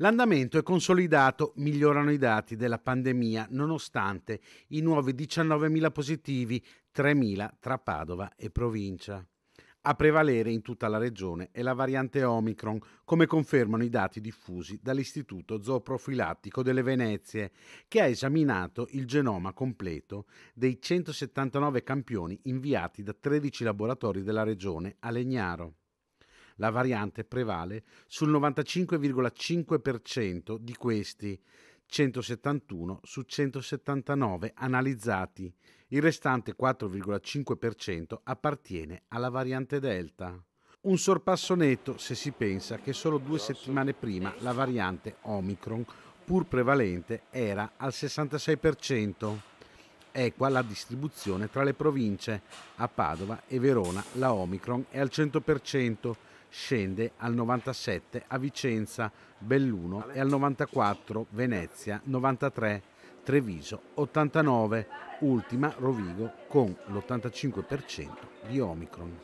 L'andamento è consolidato, migliorano i dati della pandemia nonostante i nuovi 19.000 positivi, 3.000 tra Padova e provincia. A prevalere in tutta la regione è la variante Omicron, come confermano i dati diffusi dall'Istituto Zooprofilattico delle Venezie, che ha esaminato il genoma completo dei 179 campioni inviati da 13 laboratori della regione a Legnaro la variante prevale sul 95,5% di questi, 171 su 179 analizzati. Il restante 4,5% appartiene alla variante Delta. Un sorpasso netto se si pensa che solo due settimane prima la variante Omicron, pur prevalente, era al 66%. Equa la distribuzione tra le province. A Padova e Verona la Omicron è al 100%, scende al 97 a Vicenza, Belluno e al 94 Venezia, 93 Treviso, 89 ultima Rovigo con l'85% di Omicron.